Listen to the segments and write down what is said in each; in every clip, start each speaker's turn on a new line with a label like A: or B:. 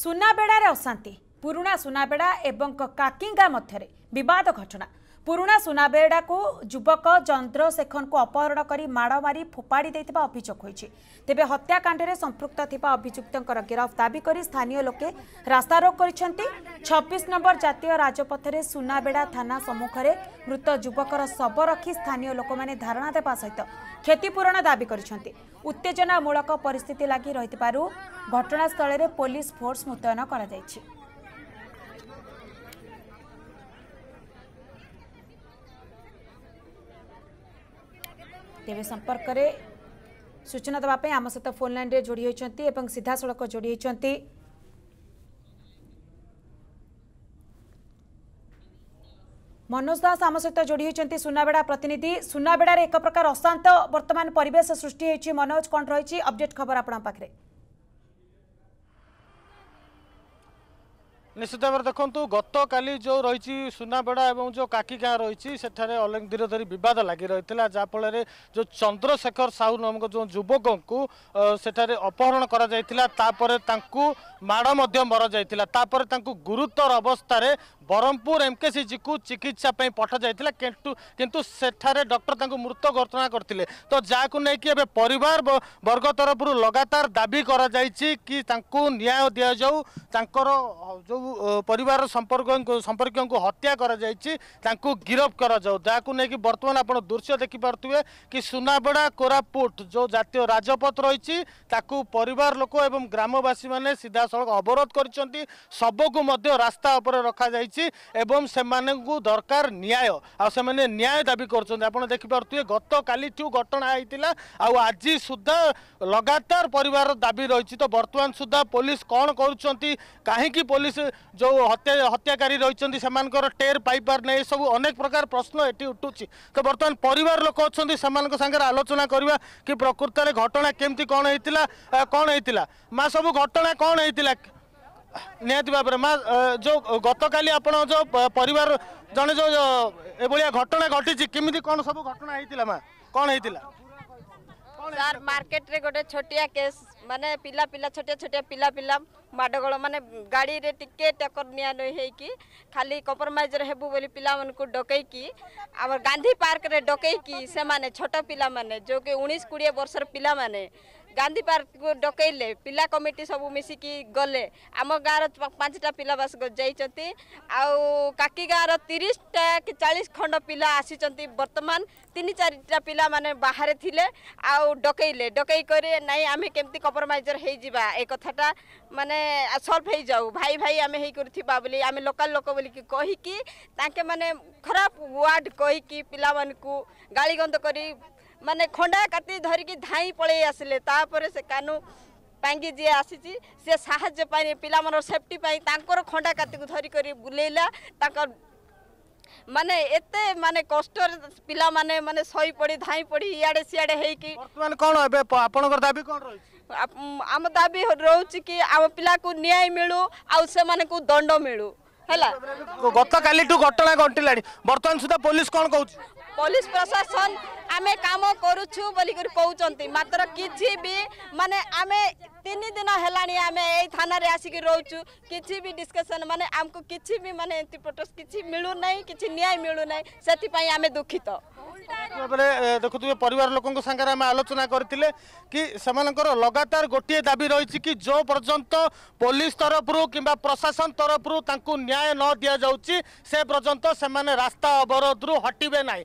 A: ସୁନାବେଡ଼ାରେ ଅଶାନ୍ତି ପୁରୁଣା ସୁନାବେଡ଼ା ଏବଂ କାକିଙ୍ଗା ମଧ୍ୟରେ ବିବାଦ ଘଟଣା ପୁରୁଣା ସୁନାବେଡ଼ାକୁ ଯୁବକ ଚନ୍ଦ୍ରଶେଖରଙ୍କୁ ଅପହରଣ କରି ମାଡ଼ ମାରି ଫୋପାଡ଼ି ଦେଇଥିବା ଅଭିଯୋଗ ହୋଇଛି ତେବେ ହତ୍ୟାକାଣ୍ଡରେ ସମ୍ପୃକ୍ତ ଥିବା ଅଭିଯୁକ୍ତଙ୍କର ଗିରଫ ଦାବି କରି ସ୍ଥାନୀୟ ଲୋକେ ରାସ୍ତାରୋକ କରିଛନ୍ତି ଛବିଶ ନମ୍ବର ଜାତୀୟ ରାଜପଥରେ ସୁନାବେଡ଼ା ଥାନା ସମ୍ମୁଖରେ ମୃତ ଯୁବକର ଶବ ରଖି ସ୍ଥାନୀୟ ଲୋକମାନେ ଧାରଣା ଦେବା ସହିତ କ୍ଷତିପୂରଣ ଦାବି କରିଛନ୍ତି ଉତ୍ତେଜନାମୂଳକ ପରିସ୍ଥିତି ଲାଗି ରହିଥିବାରୁ ଘଟଣାସ୍ଥଳରେ ପୋଲିସ ଫୋର୍ସ ମୁତୟନ କରାଯାଇଛି तेज संपर्क में सूचना देवाई आम सहित फोन लाइन में जोड़ी होती सीधासख जोड़ी होती ମନୋଜ ଦାସ ଆମ ସହିତ ଯୋଡ଼ି ହୋଇଛନ୍ତି ସୁନାବେଡ଼ା ପ୍ରତିନିଧି ସୁନାବେଡ଼ାରେ ଏକ ପ୍ରକାର ଅଶାନ୍ତ ବର୍ତ୍ତମାନ ପରିବେଶ ସୃଷ୍ଟି ହୋଇଛି ମନୋଜ କ'ଣ ରହିଛି ଅପଡେଟ୍ ଖବର ଆପଣଙ୍କ ପାଖରେ
B: ନିଶ୍ଚିତ ଭାବରେ ଦେଖନ୍ତୁ ଗତକାଲି ଯେଉଁ ରହିଛି ସୁନାବେଡ଼ା ଏବଂ ଯେଉଁ କାକି ଗାଁ ରହିଛି ସେଠାରେ ଅନେକ ଦିନ ଧରି ବିବାଦ ଲାଗି ରହିଥିଲା ଯାହାଫଳରେ ଯେଉଁ ଚନ୍ଦ୍ରଶେଖର ସାହୁ ନାମକ ଯେଉଁ ଯୁବକଙ୍କୁ ସେଠାରେ ଅପହରଣ କରାଯାଇଥିଲା ତାପରେ ତାଙ୍କୁ ମାଡ଼ ମଧ୍ୟ ମରାଯାଇଥିଲା ତାପରେ ତାଙ୍କୁ ଗୁରୁତର ଅବସ୍ଥାରେ ବରହମପୁର ଏମ୍କେସିଜିକୁ ଚିକିତ୍ସା ପାଇଁ ପଠାଯାଇଥିଲା କିନ୍ତୁ କିନ୍ତୁ ସେଠାରେ ଡକ୍ଟର ତାଙ୍କୁ ମୃତ ଘୋଷଣା କରିଥିଲେ ତ ଯାହାକୁ ନେଇକି ଏବେ ପରିବାର ବର୍ଗ ତରଫରୁ ଲଗାତାର ଦାବି କରାଯାଇଛି କି ତାଙ୍କୁ ନ୍ୟାୟ ଦିଆଯାଉ ତାଙ୍କର ଯେଉଁ ପରିବାର ସମ୍ପର୍କ ସମ୍ପର୍କୀୟଙ୍କୁ ହତ୍ୟା କରାଯାଇଛି ତାଙ୍କୁ ଗିରଫ କରାଯାଉ ଯାହାକୁ ନେଇକି ବର୍ତ୍ତମାନ ଆପଣ ଦୃଶ୍ୟ ଦେଖିପାରୁଥିବେ କି ସୁନାବେଡ଼ା କୋରାପୁଟ ଯେଉଁ ଜାତୀୟ ରାଜପଥ ରହିଛି ତାକୁ ପରିବାର ଲୋକ ଏବଂ ଗ୍ରାମବାସୀମାନେ ସିଧାସଳଖ ଅବରୋଧ କରିଛନ୍ତି ଶବକୁ ମଧ୍ୟ ରାସ୍ତା ଉପରେ ରଖାଯାଇଛି ହୋଇଛି ଏବଂ ସେମାନଙ୍କୁ ଦରକାର ନ୍ୟାୟ ଆଉ ସେମାନେ ନ୍ୟାୟ ଦାବି କରୁଛନ୍ତି ଆପଣ ଦେଖିପାରୁଥିବେ ଗତକାଲିଠୁ ଘଟଣା ହେଇଥିଲା ଆଉ ଆଜି ସୁଦ୍ଧା ଲଗାତାର ପରିବାର ଦାବି ରହିଛି ତ ବର୍ତ୍ତମାନ ସୁଦ୍ଧା ପୋଲିସ କ'ଣ କରୁଛନ୍ତି କାହିଁକି ପୋଲିସ ଯେଉଁ ହତ୍ୟା ହତ୍ୟାକାରୀ ରହିଛନ୍ତି ସେମାନଙ୍କର ଟେର୍ ପାଇପାରୁନାହିଁ ଏସବୁ ଅନେକ ପ୍ରକାର ପ୍ରଶ୍ନ ଏଠି ଉଠୁଛି ତ ବର୍ତ୍ତମାନ ପରିବାର ଲୋକ ଅଛନ୍ତି ସେମାନଙ୍କ ସାଙ୍ଗରେ ଆଲୋଚନା କରିବା କି ପ୍ରକୃତରେ ଘଟଣା କେମିତି କ'ଣ ହେଇଥିଲା କ'ଣ ହେଇଥିଲା ମା ସବୁ ଘଟଣା କ'ଣ ହେଇଥିଲା ନିହାତି ଭାବରେ ମା ଯେଉଁ ଗତକାଲି ଆପଣ ଯେଉଁ ପରିବାର ଜଣେ ଯେଉଁ ଏଭଳିଆ ଘଟଣା ଘଟିଛି କେମିତି କ'ଣ ସବୁ ଘଟଣା ହେଇଥିଲା ମା କ'ଣ ହେଇଥିଲା
C: ସାର୍ ମାର୍କେଟରେ ଗୋଟେ ଛୋଟିଆ କେସ୍ ମାନେ ପିଲା ପିଲା ଛୋଟିଆ ଛୋଟିଆ ପିଲା ପିଲା ମାଡ଼ଗୋଳ ମାନେ ଗାଡ଼ିରେ ଟିକେ ଟେକର ନିଆନଇ ହେଇକି ଖାଲି କମ୍ପ୍ରମାଇଜର ହେବୁ ବୋଲି ପିଲାମାନଙ୍କୁ ଡକେଇକି ଆମର ଗାନ୍ଧୀ ପାର୍କରେ ଡକେଇକି ସେମାନେ ଛୋଟ ପିଲାମାନେ ଯେଉଁକି ଉଣେଇଶ କୋଡ଼ିଏ ବର୍ଷର ପିଲାମାନେ গান্ধী পার্কକୁ ଡକେଇଲେ ପିଲା କମିଟି ସବୁ ମିଶିକି ଗଲେ ଆମ ଗାଁର ପାଞ୍ଚଟା ପିଲା ବାସ ଯାଇଛନ୍ତି ଆଉ କାକି ଗାଁର ତିରିଶଟା କି ଚାଳିଶ ଖଣ୍ଡ ପିଲା ଆସିଛନ୍ତି ବର୍ତ୍ତମାନ ତିନି ଚାରିଟା ପିଲାମାନେ ବାହାରେ ଥିଲେ ଆଉ ଡକେଇଲେ ଡକେଇ କରି ନାଇଁ ଆମେ କେମିତି କମ୍ପ୍ରମାଇଜର ହେଇଯିବା ଏ କଥାଟା ମାନେ ସଲ୍ଭ ହେଇଯାଉ ଭାଇ ଭାଇ ଆମେ ହେଇକରି ଥିବା ବୋଲି ଆମେ ଲୋକାଲ ଲୋକ ବୋଲିକି କହିକି ତାଙ୍କେ ମାନେ ଖରାପ ୱାର୍ଡ଼ କହିକି ପିଲାମାନଙ୍କୁ ଗାଳିଗନ୍ଧ କରି ମାନେ ଖଣ୍ଡା କାତି ଧରିକି ଧାଇଁ ପଳେଇ ଆସିଲେ ତାପରେ ସେ କାନୁ ପାଇଁକି ଯିଏ ଆସିଛି ସେ ସାହାଯ୍ୟ ପାଇଁ ପିଲାମାନଙ୍କର ସେଫ୍ଟି ପାଇଁ ତାଙ୍କର ଖଣ୍ଡା କାତିକୁ ଧରିକରି ବୁଲେଇଲା ତାଙ୍କ ମାନେ ଏତେ ମାନେ କଷ୍ଟରେ ପିଲାମାନେ ମାନେ ଶୋଇ ପଡ଼ି ଧାଇଁ ପଡ଼ି ଇଆଡ଼େ ସିଆଡ଼େ ହେଇକି ବର୍ତ୍ତମାନ
B: କ'ଣ ଏବେ ଆପଣଙ୍କର ଦାବି କ'ଣ
C: ରହିଛି ଆମ ଦାବି ରହୁଛି କି ଆମ ପିଲାକୁ ନ୍ୟାୟ ମିଳୁ ଆଉ ସେମାନଙ୍କୁ ଦଣ୍ଡ ମିଳୁ ହେଲା ଗତକାଲିଠୁ ଘଟଣା ଘଟିଲାଣି ବର୍ତ୍ତମାନ
B: ସୁଦ୍ଧା ପୋଲିସ କ'ଣ କହୁଛି
C: পুলিশ প্রশাসন আমি কাম করুছু বলি কৌঁচ মাত্র কিছু বি মানে আমি তিন দিন হল আমি এই থানার আসিকি রোচু কিছু বি ডিসকসন মানে আমি কিছু বি মানে এমতি প্রোটেস্ট কিছু মিলু না কিছু ন্যায় মিলু না সেপাই আমি দুঃখিত
B: ଭାବରେ ଦେଖୁଥିବେ ପରିବାର ଲୋକଙ୍କ ସାଙ୍ଗରେ ଆମେ ଆଲୋଚନା କରିଥିଲେ କି ସେମାନଙ୍କର ଲଗାତାର ଗୋଟିଏ ଦାବି ରହିଛି କି ଯେଉଁ ପର୍ଯ୍ୟନ୍ତ ପୋଲିସ ତରଫରୁ କିମ୍ବା ପ୍ରଶାସନ ତରଫରୁ ତାଙ୍କୁ ନ୍ୟାୟ ନ ଦିଆଯାଉଛି ସେ ପର୍ଯ୍ୟନ୍ତ ସେମାନେ ରାସ୍ତା ଅବରୋଧରୁ ହଟିବେ ନାହିଁ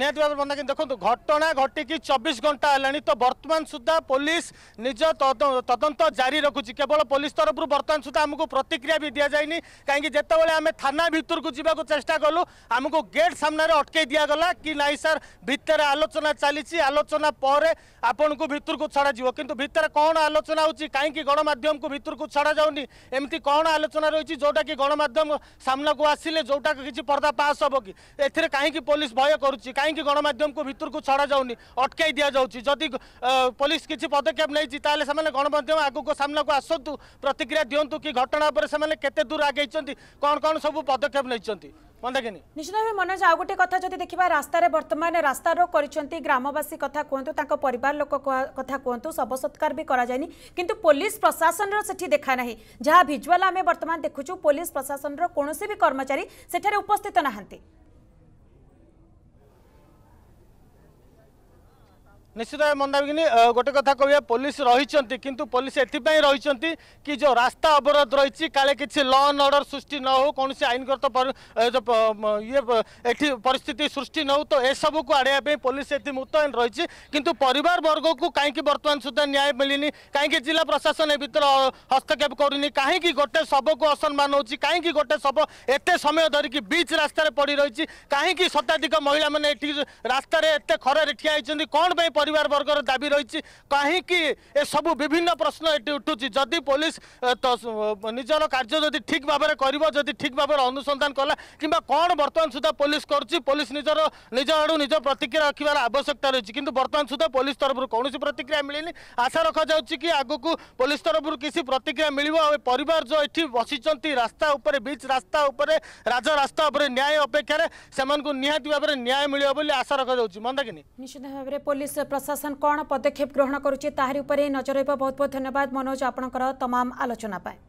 B: ନିହାତି ଭାବରେ ବନ୍ଧା କିନ୍ତୁ ଦେଖନ୍ତୁ ଘଟଣା ଘଟିକି ଚବିଶ ଘଣ୍ଟା ହେଲାଣି ତ ବର୍ତ୍ତମାନ ସୁଦ୍ଧା ପୋଲିସ ନିଜ ତଦନ୍ତ ଜାରି ରଖୁଛି କେବଳ ପୋଲିସ ତରଫରୁ ବର୍ତ୍ତମାନ ସୁଦ୍ଧା ଆମକୁ ପ୍ରତିକ୍ରିୟା ବି ଦିଆଯାଇନି କାହିଁକି ଯେତେବେଳେ ଆମେ ଥାନା ଭିତରକୁ ଯିବାକୁ ଚେଷ୍ଟା କଲୁ ଆମକୁ ଗେଟ୍ ସାମ୍ନାରେ ଅଟକେଇ ଦିଆଗଲା କି ନାଇଁ ସାର୍ ଭିତରେ ଆଲୋଚନା ଚାଲିଛି ଆଲୋଚନା ପରେ ଆପଣଙ୍କୁ ଭିତରକୁ ଛଡ଼ାଯିବ କିନ୍ତୁ ଭିତରେ କ'ଣ ଆଲୋଚନା ହେଉଛି କାହିଁକି ଗଣମାଧ୍ୟମକୁ ଭିତରକୁ ଛଡ଼ାଯାଉନି ଏମିତି କ'ଣ ଆଲୋଚନା ରହିଛି ଯେଉଁଟାକି ଗଣମାଧ୍ୟମ ସାମ୍ନାକୁ ଆସିଲେ ଯେଉଁଟାକି କିଛି ପର୍ଦ୍ଦା ପାସ୍ ହେବ କି ଏଥିରେ କାହିଁକି ପୋଲିସ ଭୟ କରୁଛି कहीं गणमाध्यम को भितर को छड़ा जाऊनि अटकई दि जाऊँगी जदि पुलिस किसी पदक्षेप नहीं गणमाध्यम आगक सामना को आसतु प्रतिक्रिया दिंतु कि घटना पर से दूर आगे कौन कौन सब पदक्षेप नहीं নিশ্চিত ভাবে মনোজ আউ গোটে কথা যদি দেখা রাস্তার বর্তমানে রাস্তারোক
A: করছেন গ্রামবাসী কথা কুহতু তাঁর পরিবার লোক কথা কুহতু শব সৎকার বি করা যায়নি কিন্তু পুলিশ প্রশাসনর সেটি দেখা না যা ভিজুয়াল আমি বর্তমান দেখুছু পুলিশ প্রশাসনর কোণী বি কর্মচারী সেঠারে উপস্থিত নাহান্তি
B: নিশ্চিত ভাবে মন্দাবিনী গোটে কথা কবে পুলিশ রয়েছেন কিন্তু পুলিশ এথিপাই রয়েছেন কি যে রাস্তা অবরোধ রয়েছে কালে কিছু ল অ্যান্ড অর্ডর সৃষ্টি ন হো কোণী আইনগত ইয়ে এটি পরিস্থিতি সৃষ্টি ন হো তো এসবুক আড়াইয়া পুলিশ এটি মুতয়ন রয়েছে কিন্তু পরিবার বর্গকু কাইকি বর্তমান সুদ্ধা ন্যায় মিলিনি কাইকি জেলা প্রশাসন এ ভিতরে হস্তক্ষেপ করুনি কাহিকি গোটে শবকু অসম্মান হচ্ছে কাহিকি গোটে শব এতে সময় ধরিকি বিচ রাস্তায় পড়ি রয়েছে কাহিকি শতাধিক মহিলা মানে এটি রাস্তায় এতে খরারে ঠিয়া হয়েছেন কোণ পাই वर्गर दा सब विभिन्न प्रश्नठी उठु पोलिस निजर कार्जी ठिक भावना ठीक भावना अनुसन्धान कला पुलिस कन्स पुलिस पोलिस निज आडु निज प्रतिक्रिया र आवश्यकता रहेछ कि बर्तन सुधा तरफ तरफुणी प्रतिक्रिया मिले आशा रि आगु पोलिस तरफु प्रतिक्रिया मिल्यो परिवार जो एसिन्छ रास्था बिच रास्ता रास्ता न्याय अपेक्षा निहत भाव न्याय मियो आशा
A: पुलिस प्रशासन कौन पदक्षेप ग्रहण करुच्चे ताहरी नजर रहा बहुत बहुत धन्यवाद मनोज आपण तमाम आलोचना पाए